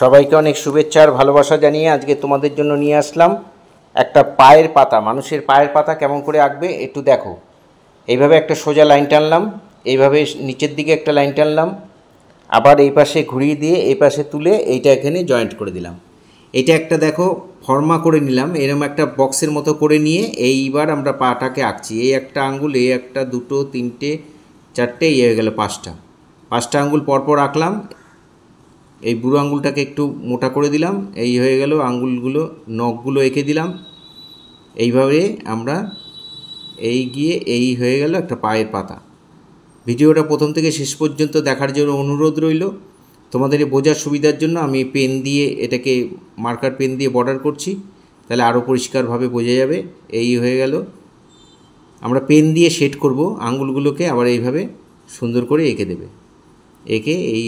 সবাইকে অনেক শুভেচ্ছা আর ভালোবাসা জানিয়ে আজকে তোমাদের জন্য নিয়ে আসলাম একটা পায়ের পাতা মানুষের পায়ের পাতা কেমন করে আঁকবে একটু দেখো এইভাবে একটা সোজা লাইন টানলাম এইভাবে নিচের দিকে একটা লাইন টানলাম আবার এই পাশে ঘুরিয়ে দিয়ে এই পাশে তুলে এইটা এখানে জয়েন্ট করে দিলাম এটা একটা দেখো ফর্মা করে নিলাম এরম একটা বক্সের মতো করে নিয়ে এইবার আমরা পাটাকে আঁকছি এই একটা আঙ্গুল এই একটা দুটো তিনটে চারটে ইয়ে হয়ে গেল পাঁচটা পাঁচটা আঙ্গুল পরপর আঁকলাম এই বুড়ো আঙুলটাকে একটু মোটা করে দিলাম এই হয়ে গেল আঙুলগুলো নখগুলো এঁকে দিলাম এইভাবে আমরা এই গিয়ে এই হয়ে গেল একটা পায়ের পাতা ভিডিওটা প্রথম থেকে শেষ পর্যন্ত দেখার জন্য অনুরোধ রইল তোমাদের বোঝার সুবিধার জন্য আমি পেন দিয়ে এটাকে মার্কার পেন দিয়ে বর্ডার করছি তাহলে আরও পরিষ্কারভাবে বোঝা যাবে এই হয়ে গেল আমরা পেন দিয়ে শেড করব আঙ্গুলগুলোকে আবার এইভাবে সুন্দর করে এঁকে দেবে এঁকে এই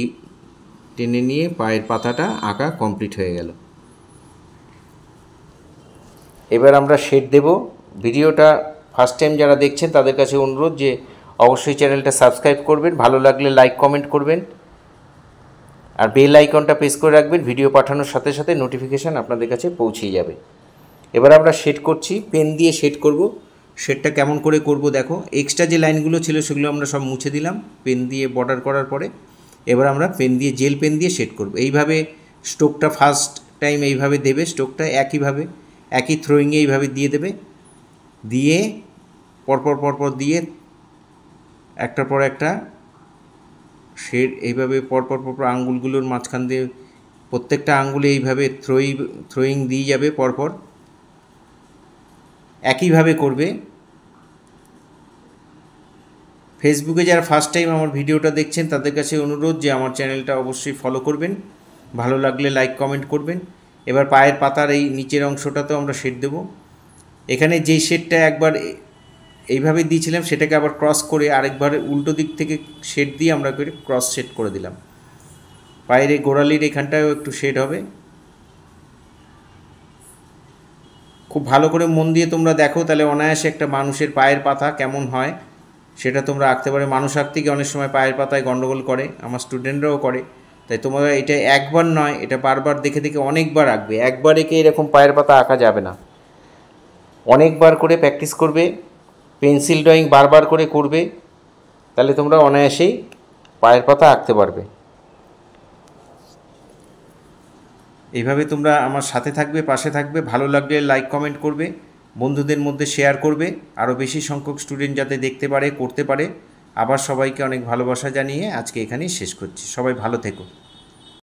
টেনে নিয়ে পায়ের পাতাটা আঁকা কমপ্লিট হয়ে গেল এবার আমরা শেড দেব ভিডিওটা ফার্স্ট টাইম যারা দেখছেন তাদের কাছে অনুরোধ যে অবশ্যই চ্যানেলটা সাবস্ক্রাইব করবেন ভালো লাগলে লাইক কমেন্ট করবেন আর বেল আইকনটা প্রেস করে রাখবেন ভিডিও পাঠানোর সাথে সাথে নোটিফিকেশান আপনাদের কাছে পৌঁছিয়ে যাবে এবার আমরা শেড করছি পেন দিয়ে শেড করব শেডটা কেমন করে করব দেখো এক্সট্রা যে লাইনগুলো ছিল সেগুলো আমরা সব মুছে দিলাম পেন দিয়ে বর্ডার করার পরে এবার আমরা পেন দিয়ে জেল পেন দিয়ে শেড করব এইভাবে স্টোকটা ফার্স্ট টাইম এইভাবে দেবে স্টোকটা একইভাবে একই থ্রোয়িংয়ে এইভাবে দিয়ে দেবে দিয়ে পরপর পরপর দিয়ে একটার পর একটা শেড এইভাবে পরপর পরপর আঙ্গুলগুলোর মাঝখান দিয়ে প্রত্যেকটা আঙ্গুলে এইভাবে থ্রোই থ্রোয়িং দিয়ে যাবে পরপর একইভাবে করবে ফেসবুকে যারা ফার্স্ট টাইম আমার ভিডিওটা দেখছেন তাদের কাছে অনুরোধ যে আমার চ্যানেলটা অবশ্যই ফলো করবেন ভালো লাগলে লাইক কমেন্ট করবেন এবার পায়ের পাতার এই নিচের অংশটাতেও আমরা শেড দেব এখানে যেই শেডটা একবার এইভাবে দিয়েছিলাম সেটাকে আবার ক্রস করে আরেকবার উল্টো দিক থেকে শেড দিয়ে আমরা ক্রস শেড করে দিলাম পায়ের এই গোড়ালির এখানটাও একটু শেড হবে খুব ভালো করে মন দিয়ে তোমরা দেখো তাহলে অনায়াসে একটা মানুষের পায়ের পাতা কেমন হয় সেটা তোমরা আঁকতে পারে মানুষ আঁকতে গিয়ে অনেক সময় পায়ের পাতায় গণ্ডগোল করে আমার স্টুডেন্টরাও করে তাই তোমরা এটা একবার নয় এটা বারবার দেখে দেখে অনেকবার আঁকবে একবার একে এরকম পায়ের পাতা আঁকা যাবে না অনেকবার করে প্র্যাকটিস করবে পেন্সিল ড্রয়িং বারবার করে করবে তাহলে তোমরা অনায়াসেই পায়ের পাতা আঁকতে পারবে এইভাবে তোমরা আমার সাথে থাকবে পাশে থাকবে ভালো লাগলে লাইক কমেন্ট করবে বন্ধুদের মধ্যে শেয়ার করবে আরও বেশি সংখ্যক স্টুডেন্ট যাতে দেখতে পারে করতে পারে আবার সবাইকে অনেক ভালোবাসা জানিয়ে আজকে এখানেই শেষ করছি সবাই ভালো থেকো